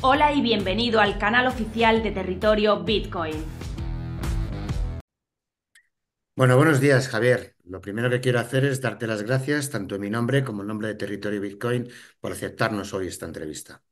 Hola y bienvenido al canal oficial de Territorio Bitcoin. Bueno, buenos días, Javier. Lo primero que quiero hacer es darte las gracias, tanto en mi nombre como en nombre de Territorio Bitcoin, por aceptarnos hoy esta entrevista.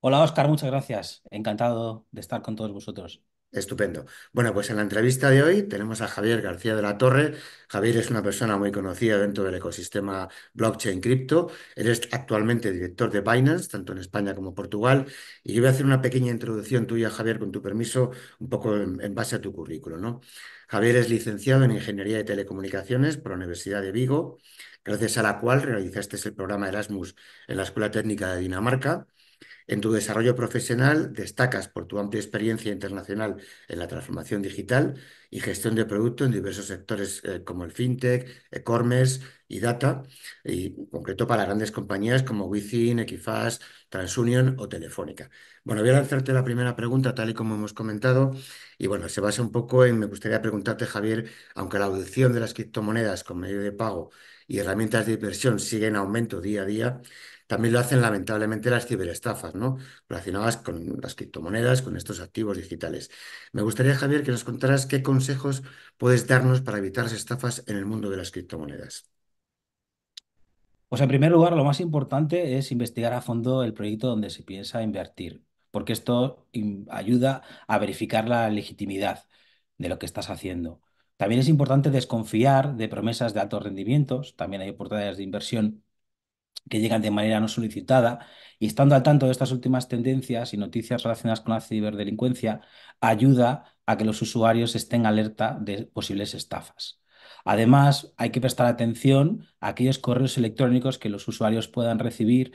Hola, Oscar, muchas gracias. Encantado de estar con todos vosotros. Estupendo. Bueno, pues en la entrevista de hoy tenemos a Javier García de la Torre. Javier es una persona muy conocida dentro del ecosistema blockchain cripto. Él es actualmente director de Binance, tanto en España como Portugal. Y yo voy a hacer una pequeña introducción tuya, Javier, con tu permiso, un poco en, base a tu currículo, ¿no? Javier es licenciado en Ingeniería de Telecomunicaciones por la Universidad de Vigo, gracias a la cual realizaste el programa Erasmus en la Escuela Técnica de Dinamarca. En tu desarrollo profesional destacas por tu amplia experiencia internacional en la transformación digital y gestión de producto en diversos sectores eh, como el fintech, e-commerce y data, y en concreto para grandes compañías como Wizin, Equifax, TransUnion o Telefónica. Bueno, voy a lanzarte la primera pregunta, tal y como hemos comentado, y bueno, se basa un poco en, me gustaría preguntarte, Javier, aunque la adopción de las criptomonedas con medio de pago y herramientas de inversión sigue en aumento día a día, también lo hacen lamentablemente las ciberestafas, ¿no? Relacionadas con las criptomonedas, con estos activos digitales. Me gustaría, Javier, que nos contaras qué consejos puedes darnos para evitar las estafas en el mundo de las criptomonedas. Pues en primer lugar, lo más importante es investigar a fondo el proyecto donde se piensa invertir, porque esto ayuda a verificar la legitimidad de lo que estás haciendo. También es importante desconfiar de promesas de altos rendimientos, también hay oportunidades de inversión que llegan de manera no solicitada y estando al tanto de estas últimas tendencias y noticias relacionadas con la ciberdelincuencia, ayuda a que los usuarios estén alerta de posibles estafas. Además, hay que prestar atención a aquellos correos electrónicos que los usuarios puedan recibir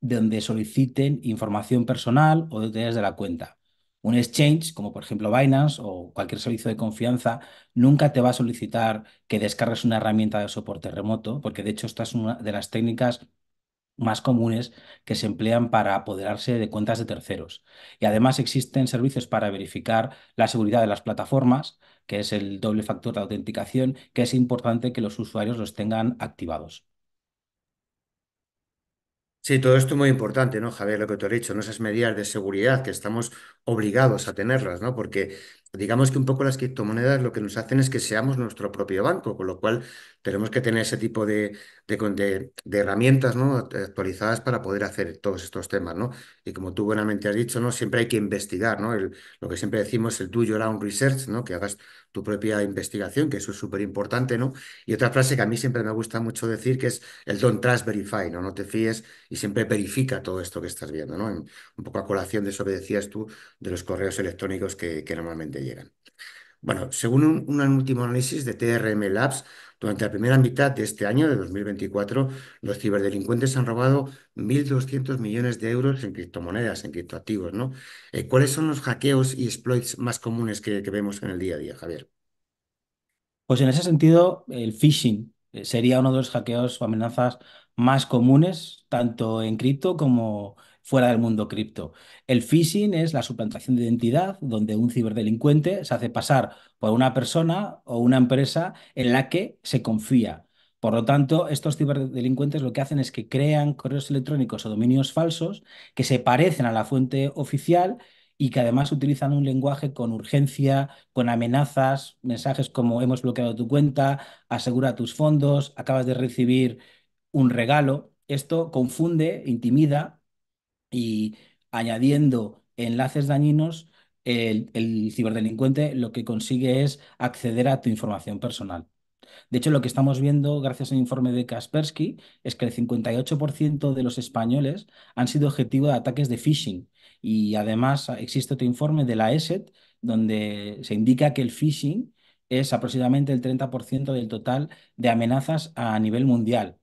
donde soliciten información personal o detalles de la cuenta. Un exchange, como por ejemplo Binance o cualquier servicio de confianza, nunca te va a solicitar que descargues una herramienta de soporte remoto, porque de hecho esta es una de las técnicas más comunes que se emplean para apoderarse de cuentas de terceros. Y además existen servicios para verificar la seguridad de las plataformas, que es el doble factor de autenticación, que es importante que los usuarios los tengan activados. Sí, todo esto es muy importante, ¿no, Javier? Lo que te he dicho, ¿no? esas medidas de seguridad que estamos obligados a tenerlas, ¿no? Porque digamos que un poco las criptomonedas lo que nos hacen es que seamos nuestro propio banco, con lo cual tenemos que tener ese tipo de, herramientas ¿no? actualizadas para poder hacer todos estos temas. ¿no? Y como tú buenamente has dicho, ¿no? siempre hay que investigar. ¿no? lo que siempre decimos, es el do your own research, ¿no? que hagas tu propia investigación, que eso es súper importante. ¿no? Y otra frase que a mí siempre me gusta mucho decir, que es el don't trust, verify, ¿no? no te fíes y siempre verifica todo esto que estás viendo. ¿no? un poco a colación de eso que decías tú, de los correos electrónicos que normalmente llegan. Bueno, según un, último análisis de TRM Labs, durante la primera mitad de este año, de 2024, los ciberdelincuentes han robado 1.200 millones de euros en criptomonedas, en criptoactivos, ¿no? Eh, ¿Cuáles son los hackeos y exploits más comunes que, que, vemos en el día a día, Javier? Pues en ese sentido, el phishing eh, sería uno de los hackeos o amenazas más comunes, tanto en cripto como fuera del mundo cripto. El phishing es la suplantación de identidad donde un ciberdelincuente se hace pasar por una persona o una empresa en la que se confía. Por lo tanto, estos ciberdelincuentes lo que hacen es que crean correos electrónicos o dominios falsos que se parecen a la fuente oficial y que además utilizan un lenguaje con urgencia, con amenazas, mensajes como hemos bloqueado tu cuenta, asegura tus fondos, acabas de recibir un regalo. Esto confunde, intimida y añadiendo enlaces dañinos, el, ciberdelincuente lo que consigue es acceder a tu información personal. De hecho, lo que estamos viendo, gracias al informe de Kaspersky, es que el 58% de los españoles han sido objetivo de ataques de phishing. Y además existe otro informe de la ESET donde se indica que el phishing es aproximadamente el 30% del total de amenazas a nivel mundial.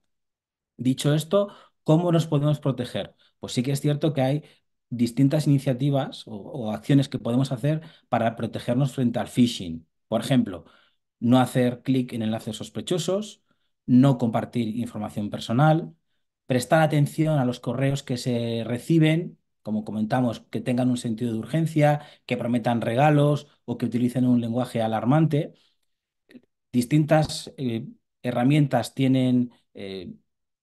Dicho esto, ¿Cómo nos podemos proteger? Pues sí que es cierto que hay distintas iniciativas o, acciones que podemos hacer para protegernos frente al phishing. Por ejemplo, no hacer clic en enlaces sospechosos, no compartir información personal, prestar atención a los correos que se reciben, como comentamos, que tengan un sentido de urgencia, que prometan regalos o que utilicen un lenguaje alarmante. Distintas eh, herramientas tienen eh,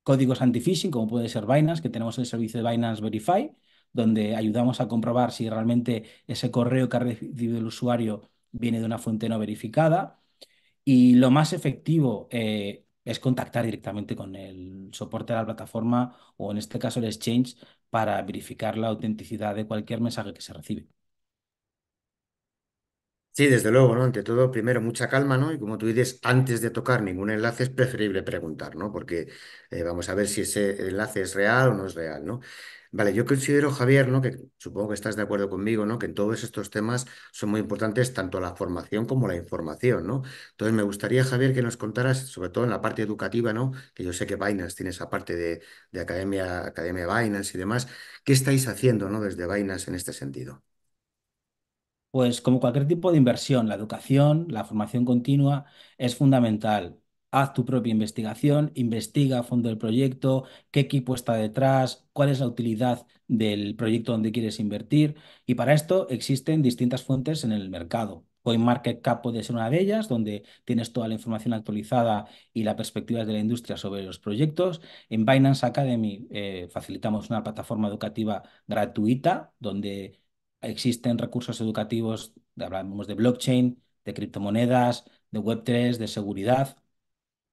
códigos anti-phishing, como puede ser Binance, que tenemos el servicio de Binance Verify, donde ayudamos a comprobar si realmente ese correo que ha recibido el usuario viene de una fuente no verificada. Y lo más efectivo eh, es contactar directamente con el soporte de la plataforma o en este caso el exchange para verificar la autenticidad de cualquier mensaje que se recibe. Sí, desde luego, ¿no? Ante todo, primero, mucha calma, ¿no? Y como tú dices, antes de tocar ningún enlace es preferible preguntar, ¿no? Porque eh, vamos a ver si ese enlace es real o no es real, ¿no? Vale, yo considero, Javier, ¿no? que supongo que estás de acuerdo conmigo, ¿no? que en todos estos temas son muy importantes tanto la formación como la información, ¿no? Entonces me gustaría, Javier, que nos contaras, sobre todo en la parte educativa, ¿no? Que yo sé que Binance tiene esa parte de, Academia, Academia Binance y demás. ¿Qué estáis haciendo, ¿no? Desde Binance en este sentido? Pues como cualquier tipo de inversión, la educación, la formación continua es fundamental. Haz tu propia investigación, investiga a fondo el proyecto, qué equipo está detrás, cuál es la utilidad del proyecto donde quieres invertir. Y para esto existen distintas fuentes en el mercado. CoinMarketCap puede ser una de ellas, donde tienes toda la información actualizada y la perspectivas de la industria sobre los proyectos. En Binance Academy eh, facilitamos una plataforma educativa gratuita donde existen recursos educativos, hablamos de blockchain, de criptomonedas, de Web3, de seguridad.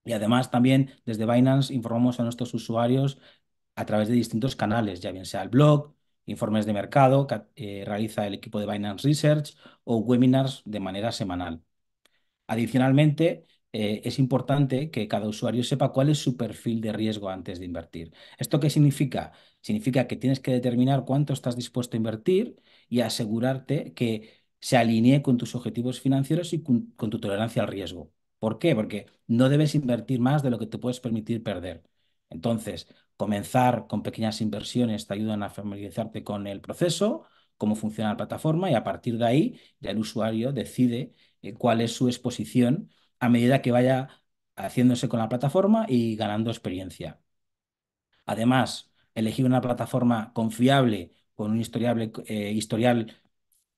Y además también desde Binance informamos a nuestros usuarios a través de distintos canales, ya bien sea el blog, informes de mercado que eh, realiza el equipo de Binance Research o webinars de manera semanal. Adicionalmente, eh, es importante que cada usuario sepa cuál es su perfil de riesgo antes de invertir. ¿Esto qué significa? Significa que tienes que determinar cuánto estás dispuesto a invertir y asegurarte que se alinee con tus objetivos financieros y con, tu tolerancia al riesgo. ¿Por qué? Porque no debes invertir más de lo que te puedes permitir perder. Entonces, comenzar con pequeñas inversiones te ayudan a familiarizarte con el proceso, cómo funciona la plataforma y a partir de ahí ya el usuario decide eh, cuál es su exposición a medida que vaya haciéndose con la plataforma y ganando experiencia. Además, elegir una plataforma confiable, con un eh, historial,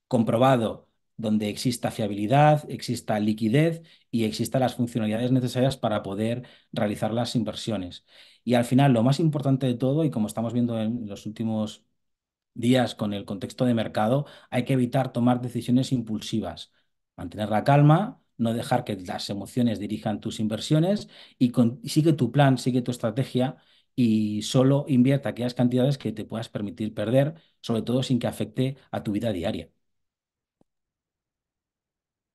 comprobado, donde exista fiabilidad, exista liquidez y exista las funcionalidades necesarias para poder realizar las inversiones. Y al final, lo más importante de todo, y como estamos viendo en los últimos días con el contexto de mercado, hay que evitar tomar decisiones impulsivas, mantener la calma, no dejar que las emociones dirijan tus inversiones y, sigue tu plan, sigue tu estrategia y solo invierta aquellas cantidades que te puedas permitir perder, sobre todo sin que afecte a tu vida diaria.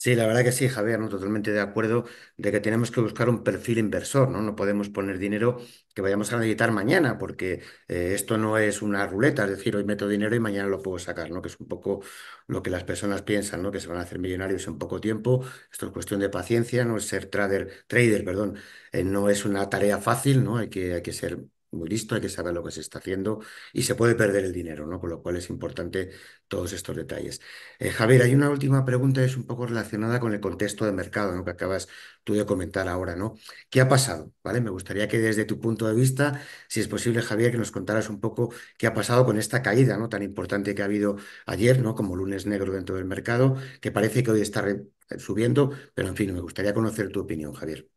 Sí, la verdad que sí, Javier, ¿no? Totalmente de acuerdo de que tenemos que buscar un perfil inversor, ¿no? No podemos poner dinero que vayamos a necesitar mañana, porque eh, esto no es una ruleta, es decir, hoy meto dinero y mañana lo puedo sacar, ¿no? Que es un poco lo que las personas piensan, ¿no? Que se van a hacer millonarios en poco tiempo. Esto es cuestión de paciencia, no es ser trader, trader, perdón, eh, no es una tarea fácil, ¿no? Hay que, hay que ser muy listo, hay que saber lo que se está haciendo y se puede perder el dinero, ¿no? Con lo cual es importante todos estos detalles. Eh, Javier, hay una última pregunta, es un poco relacionada con el contexto de mercado, ¿no? Que acabas tú de comentar ahora, ¿no? ¿Qué ha pasado? ¿Vale? Me gustaría que desde tu punto de vista, si es posible, Javier, que nos contaras un poco qué ha pasado con esta caída, ¿no? Tan importante que ha habido ayer, ¿no? Como lunes negro dentro del mercado, que parece que hoy está eh, subiendo, pero en fin, me gustaría conocer tu opinión, Javier.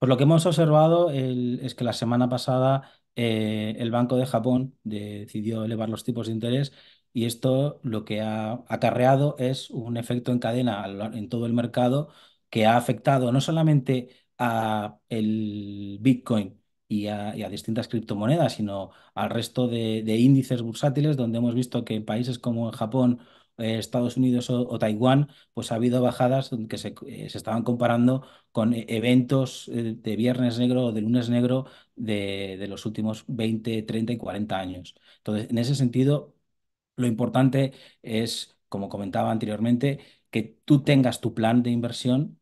Pues lo que hemos observado es que la semana pasada eh, el Banco de Japón decidió elevar los tipos de interés y esto lo que ha acarreado es un efecto en cadena en todo el mercado que ha afectado no solamente a el Bitcoin y a, distintas criptomonedas, sino al resto de, índices bursátiles donde hemos visto que países como Japón eh, Estados Unidos o, Taiwán, pues ha habido bajadas que eh, se, estaban comparando con eh, eventos de Viernes Negro o de Lunes Negro de, de los últimos 20, 30 y 40 años. Entonces, en ese sentido, lo importante es, como comentaba anteriormente, que tú tengas tu plan de inversión,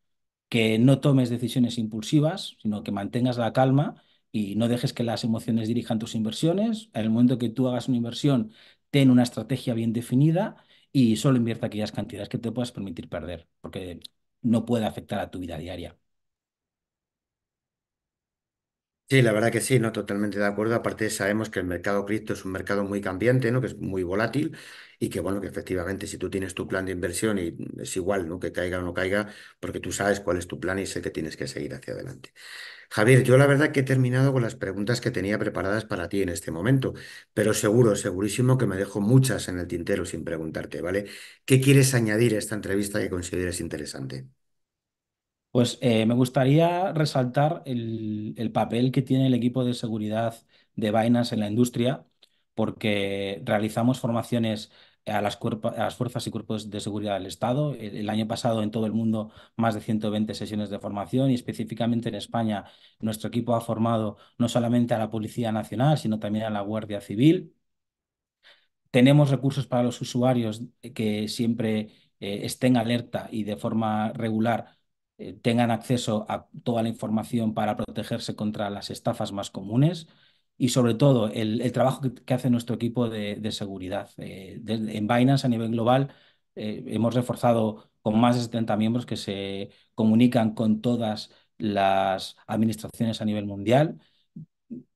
que no tomes decisiones impulsivas, sino que mantengas la calma y no dejes que las emociones dirijan tus inversiones. En el momento que tú hagas una inversión, ten una estrategia bien definida y solo invierte aquellas cantidades que te puedas permitir perder, porque no puede afectar a tu vida diaria. Sí, la verdad que sí, no totalmente de acuerdo. Aparte sabemos que el mercado cripto es un mercado muy cambiante, Que es muy volátil y que bueno, que efectivamente si tú tienes tu plan de inversión y es igual, ¿no? Que caiga o no caiga, porque tú sabes cuál es tu plan y sé que tienes que seguir hacia adelante. Javier, yo la verdad que he terminado con las preguntas que tenía preparadas para ti en este momento, pero seguro, segurísimo que me dejo muchas en el tintero sin preguntarte, ¿vale? ¿Qué quieres añadir a esta entrevista que consideres interesante? Pues eh, me gustaría resaltar el, papel que tiene el equipo de seguridad de Binance en la industria, porque realizamos formaciones a las, fuerzas y cuerpos de seguridad del Estado. El, año pasado en todo el mundo más de 120 sesiones de formación y específicamente en España nuestro equipo ha formado no solamente a la Policía Nacional, sino también a la Guardia Civil. Tenemos recursos para los usuarios eh, que siempre eh, estén alerta y de forma regular eh, tengan acceso a toda la información para protegerse contra las estafas más comunes y sobre todo el, trabajo que, hace nuestro equipo de, seguridad. Eh, en Binance a nivel global eh, hemos reforzado con más de 70 miembros que se comunican con todas las administraciones a nivel mundial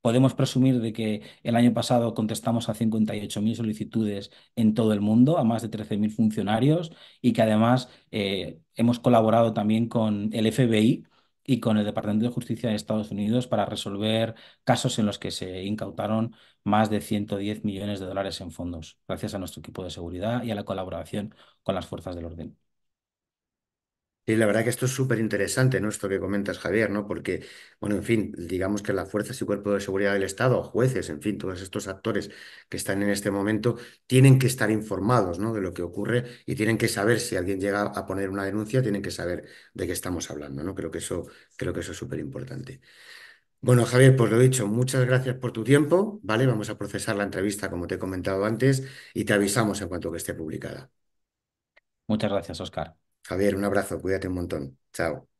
podemos presumir de que el año pasado contestamos a 58.000 solicitudes en todo el mundo, a más de 13.000 funcionarios y que además eh, hemos colaborado también con el FBI y con el Departamento de Justicia de Estados Unidos para resolver casos en los que se incautaron más de 110 millones de dólares en fondos, gracias a nuestro equipo de seguridad y a la colaboración con las fuerzas del orden. Y la verdad que esto es súper interesante, ¿no? Esto que comentas, Javier, ¿no? Porque, bueno, en fin, digamos que las fuerzas y cuerpos de seguridad del Estado, jueces, en fin, todos estos actores que están en este momento, tienen que estar informados, ¿no? De lo que ocurre y tienen que saber si alguien llega a poner una denuncia, tienen que saber de qué estamos hablando, ¿no? Creo que eso, creo que eso es súper importante. Bueno, Javier, pues lo dicho, muchas gracias por tu tiempo, ¿vale? Vamos a procesar la entrevista, como te he comentado antes, y te avisamos en cuanto que esté publicada. Muchas gracias, Oscar. Javier, un abrazo, cuídate un montón. Chao.